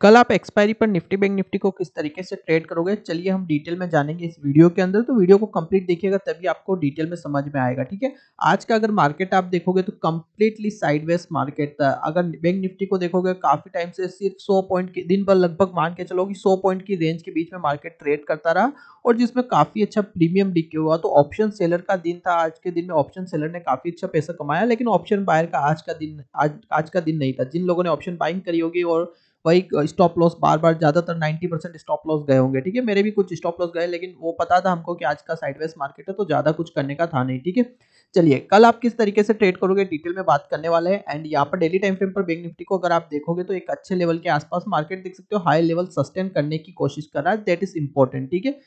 कल आप एक्सपायरी पर निफ्टी बैंक निफ्टी को किस तरीके से ट्रेड करोगे चलिए हम डिटेल में जानेंगे इस वीडियो के अंदर तो वीडियो को कंप्लीट देखिएगा तभी आपको डिटेल में समझ में आएगा ठीक है आज का अगर मार्केट आप देखोगे तो कंप्लीटली साइडवेज मार्केट था अगर बैंक निफ्टी को देखोगे काफी टाइम से सिर्फ सौ पॉइंट के दिन भर लगभग मान के चलो कि सौ पॉइंट की रेंज के बीच में मार्केट ट्रेड करता रहा और जिसमें काफी अच्छा प्रीमियम डिके हुआ तो ऑप्शन सेलर का दिन था आज के दिन में ऑप्शन सेलर ने काफी अच्छा पैसा कमाया लेकिन ऑप्शन बायर का आज का दिन आज आज का दिन नहीं था जिन लोगों ने ऑप्शन बाइंग करी होगी और वही स्टॉप लॉस बार बार ज़्यादातर 90 परसेंट स्टॉप लॉस गए होंगे ठीक है मेरे भी कुछ स्टॉप लॉस गए लेकिन वो पता था हमको कि आज का साइडवेज मार्केट है तो ज़्यादा कुछ करने का था नहीं ठीक है चलिए कल आप किस तरीके से ट्रेड करोगे डिटेल में बात करने वाले हैं एंड यहाँ पर डेली टाइम फ्रेम पर बैंक निफ्टी को अगर आप देखोगे तो एक अच्छे लेवल के आसपास मार्केट देख सकते हो हाई लेवल सस्टेन करने की कोशिश कर रहा है दैट इज इंपॉर्टेंट ठीक है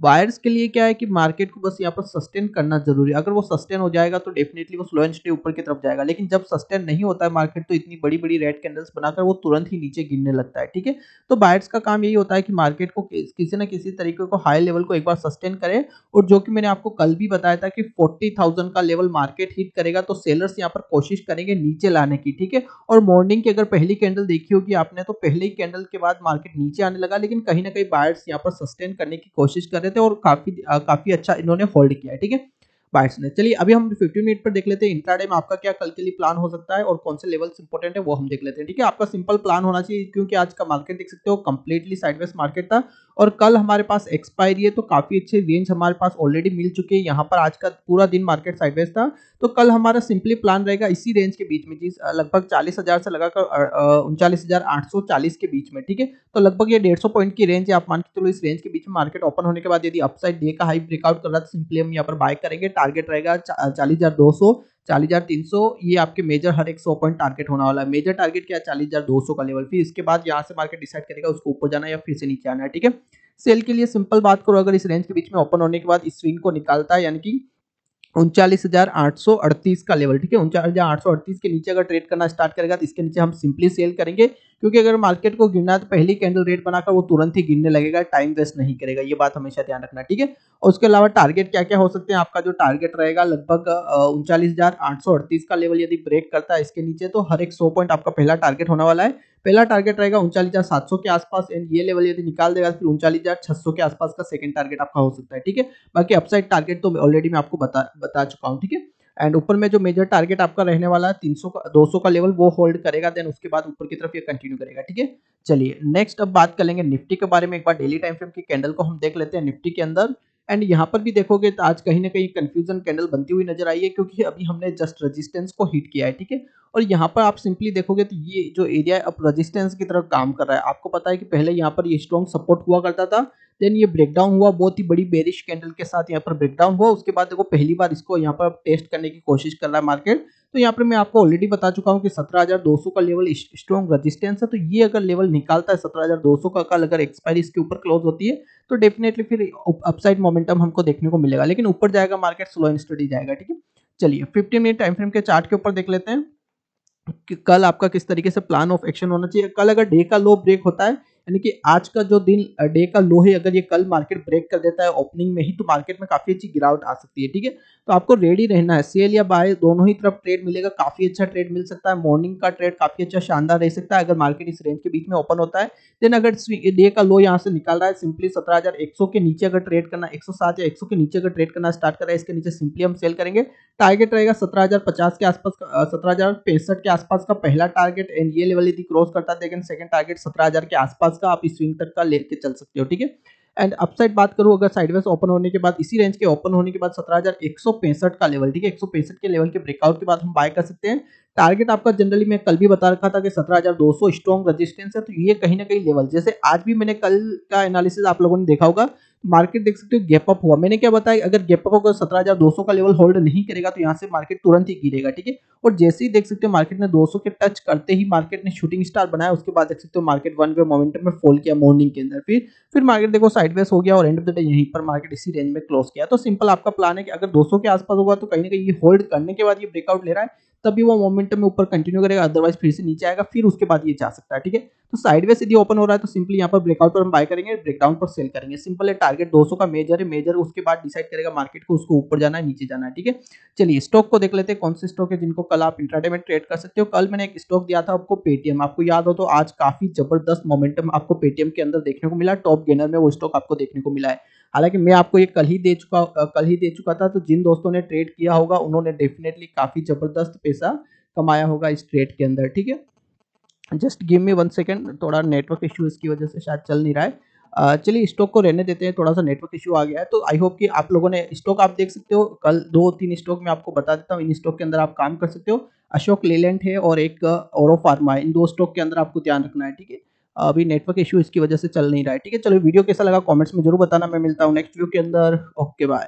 बायर्स के लिए क्या है कि मार्केट को बस यहाँ पर सस्टेन करना जरूरी है अगर वो सस्टेन हो जाएगा तो डेफिनेटली वो स्लो एंड स्टे ऊपर की तरफ जाएगा लेकिन जब सस्टेन नहीं होता है मार्केट तो इतनी बड़ी बड़ी रेड कैंडल्स बनाकर वो तुरंत ही नीचे गिरने लगता है ठीक है तो बायर्स का काम यही होता है कि मार्केट को किसी ना किसी तरीके को हाई लेवल को एक बार सस्टेन करे और जो कि मैंने आपको कल भी बताया था कि फोर्टी का लेवल मार्केट हिट करेगा तो सेलर्स यहाँ पर कोशिश करेंगे नीचे लाने की ठीक है और मॉर्निंग की अगर पहली कैंडल देखी होगी आपने तो पहले कैंडल के बाद मार्केट नीचे आने लगा लेकिन कहीं ना कहीं बायर्स यहाँ पर सस्टेन करने की कोशिश कर रहे थे और काफी आ, काफी अच्छा इन्होंने होल्ड किया है ठीक है बायर्स ने चलिए अभी हम 15 मिनट पर देख लेते हैं इंट्राडे में आपका क्या कल के लिए प्लान हो सकता है और कौन से लेवल्स इंपॉर्टेंट है वो हम देख लेते हैं ठीक है आपका सिंपल प्लान होना चाहिए क्योंकि आज का मार्केट देख सकते हो कंप्लीटली साइडवेस्ट मार्केट था और कल हमारे पास एक्सपायरी है तो काफ़ी अच्छे रेंज हमारे पास ऑलरेडी मिल चुके हैं यहाँ पर आज का पूरा दिन मार्केट साइडवेज था तो कल हमारा सिंपली प्लान रहेगा इसी रेंज के बीच में जिस लगभग चालीस हज़ार से लगाकर उनचालीस हज़ार आठ सौ चालीस के बीच में ठीक है तो लगभग ये डेढ़ सौ पॉइंट की रेंज है आप मान के चलो इस रेंज के बीच में मार्केट ओपन होने के बाद यदि अपसाइड डे का हाई ब्रेकआउट कर रहा था सिंपली तो हम यहाँ पर बाय करेंगे टारगेट रहेगा चालीस हज़ार दो सौ चालीस हजार तीन सौ ये आपके मेजर हर एक सौ पॉइंट टारगेट होने वाला है मेजर टारगेट क्या है चालीस हजार दो सौ का लेवल फिर इसके बाद यहाँ से मार्केट डिसाइड करेगा उसको ऊपर जाना या फिर से नीचे आना है ठीक है सेल के लिए सिंपल बात करो अगर इस रेंज के बीच में ओपन होने के बाद इस स्विंग को निकालता है यानी कि उनचालीस हजार आठ सौ अड़तीस का लेवल ठीक है उनचालीस हजार आठ सौ अड़तीस के नीचे अगर ट्रेड करना स्टार्ट करेगा तो इसके नीचे हम सिंपली सेल करेंगे क्योंकि अगर मार्केट को गिरना है तो पहली कैंडल रेट बनाकर वो तुरंत ही गिरने लगेगा टाइम वेस्ट नहीं करेगा ये बात हमेशा ध्यान रखना ठीक है और उसके अलावा टारगेट क्या क्या हो सकते हैं आपका जो टारगेट रहेगा लगभग उनचालीस का लेवल यदि ब्रेक करता है इसके नीचे तो हर एक सौ पॉइंट आपका पहला टारगेट होने वाला है पहला टारगेट रहेगा उनचालीस के आसपास एंड ये लेवल यदि निकाल देगा फिर उनचालीस के आसपास का सेकंड टारगेट आपका हो सकता है ठीक है बाकी अपसाइड टारगेट तो ऑलरेडी मैं आपको बता बता चुका हूँ ठीक है एंड ऊपर में जो मेजर टारगेट आपका रहने वाला है 300 का 200 का लेवल वो होल्ड करेगा देन उसके बाद ऊपर की तरफ ये कंटिन्यू करेगा ठीक है चलिए नेक्स्ट अब बात करेंगे निफ्टी के बारे में एक बार डेली टाइम फ्रेम की कैंडल को हम देख लेते हैं निफ्टी के अंदर एंड यहाँ पर भी देखोगे तो आज कहीं ना कहीं कंफ्यूजन कैंडल बनती हुई नजर आई है क्योंकि अभी हमने जस्ट रेजिस्टेंस को हिट किया है ठीक है और यहाँ पर आप सिंपली देखोगे तो ये जो एरिया है अब रेजिस्टेंस की तरफ काम कर रहा है आपको पता है कि पहले यहाँ पर ये स्ट्रॉन्ग सपोर्ट हुआ करता था देन ये ब्रेकडाउन हुआ बहुत ही बड़ी बेरिश कैंडल के साथ यहाँ पर ब्रेकडाउन हुआ उसके बाद देखो पहली बार इसको यहाँ पर टेस्ट करने की कोशिश कर रहा है मार्केट तो यहाँ पर मैं आपको ऑलरेडी बता चुका हूँ कि 17,200 का लेवल स्ट्रॉन्ग रजिस्टेंस है तो ये अगर लेवल निकालता है 17,200 का कल अगर एक्सपायरी इसके ऊपर क्लोज होती है तो डेफिनेटली फिर अपसाइड मोमेंटम हमको देखने को मिलेगा लेकिन ऊपर जाएगा मार्केट स्लो एंड स्टडी जाएगा ठीक है चलिए फिफ्टीन मिनट टाइम फ्रेम के चार्ट के ऊपर देख लेते हैं कि कल आपका किस तरीके से प्लान ऑफ एक्शन होना चाहिए कल अगर डे का लो ब्रेक होता है यानी कि आज का जो दिन डे का लो है अगर ये कल मार्केट ब्रेक कर देता है ओपनिंग में ही तो मार्केट में काफी अच्छी गिरावट आ सकती है ठीक है तो आपको रेडी रहना है सेल या बाय दोनों ही तरफ ट्रेड मिलेगा काफी अच्छा ट्रेड मिल सकता है मॉर्निंग का ट्रेड काफी अच्छा शानदार रह सकता है अगर मार्केट इस रेंज के बीच में ओपन होता है देन अगर डे का लो यहाँ से निकाल रहा है सिंपली सत्रह के नीचे अगर ट्रेड करना एक या एक के नीचे अगर ट्रेड करना स्टार्ट कर रहा है इसके नीचे सिंपली हम सेल करेंगे टारगेट रहेगा सत्रह के आसपास सत्रह के आसपास का पहला टारगेट एंड ये लेवल यदि क्रॉस करता है लेकिन सेकंड टारगेट सत्रह के आसपास का आप स्विंग तक का लेके चल सकते हो ठीक है एंड अपसाइड बात करूँ अगर साइडवेज ओपन होने के बाद इसी रेंज के ओपन होने के बाद सत्रह का लेवल ठीक है एक के लेवल के ब्रेकआउट के बाद हम बाय कर सकते हैं टारगेट आपका जनरली मैं कल भी बता रखा था कि 17,200 स्ट्रॉन्ग रेजिस्टेंस है तो ये कहीं ना कहीं लेवल जैसे आज भी मैंने कल का एनालिसिस आप लोगों ने देखा होगा मार्केट देख सकते हो गैप अप हुआ मैंने क्या बताया अगर गैप अप होगा सत्रह हजार दो सौ का लेवल होल्ड नहीं करेगा तो यहाँ से मार्केट तुरंत ही गिरेगा ठीक है और जैसे ही देख सकते हो मार्केट ने 200 के टच करते ही मार्केट ने शूटिंग स्टार बनाया उसके बाद देख सकते हो मार्केट वन वे मोमेंटम में फॉल किया मॉर्निंग के अंदर फिर फिर मार्केट देखो साइडवेस हो गया और एंड ऑफ द डे यहीं पर मार्केट इसी रेंज में क्लोज किया तो सिंपल आपका प्लान है कि अगर दो के आसपास होगा तो कहीं ना कहीं ये होल्ड करने के बाद ये ब्रेकआउट ले रहा है तभी वो मोमेंटम में ऊपर कंटिन्यू करेगा अदरवाइज फिर से नीचे आएगा फिर उसके बाद ये जा सकता है ठीक है तो साइडवेज यदि ओपन हो रहा है तो सिंपली यहाँ पर ब्रेकआउट पर हम बाय करेंगे ब्रेकडाउन पर सेल करेंगे सिंपल है टारगेट 200 का मेजर है मेजर उसके बाद डिसाइड करेगा मार्केट को उसको ऊपर जाना है नीचे जाना है ठीक है चलिए स्टॉक को देख लेते हैं कौन से स्टॉक है जिनको कल आप इंटरटेनमेंट ट्रेड कर सकते हो कल मैंने एक स्टॉक दिया था आपको पेटीएम आपको याद हो तो आज काफी जबरदस्त मोमेंटम आपको पेटीएम के अंदर देखने को मिला टॉप गेनर में वो स्टॉक आपको देखने को मिला है हालांकि मैं आपको ये कल ही दे चुका कल ही दे चुका था तो जिन दोस्तों ने ट्रेड किया होगा उन्होंने डेफिनेटली काफ़ी ज़बरदस्त पैसा कमाया होगा इस ट्रेड के अंदर ठीक है just give me one second थोड़ा नेटवर्क इश्यू इसकी वजह से शायद चल नहीं रहा है चलिए स्टॉक को रहने देते हैं थोड़ा सा नेटवर्क इश्यू आ गया है तो आई होप कि आप लोगों ने स्टॉक आप देख सकते हो कल दो तीन स्टॉक में आपको बता देता हूँ इन स्टॉक के अंदर आप काम कर सकते हो अशोक लेलैंड है और एक ओरो फार्मा है इन दो स्टॉक के अंदर आपको ध्यान रखना है ठीक है अभी नेटवर्क इशू इसकी वजह से चल नहीं रहा है ठीक है चलो वीडियो कैसा लगा कमेंट्स में जरूर बताना मैं मिलता हूँ नेक्स्ट वीडियो के अंदर ओके बाय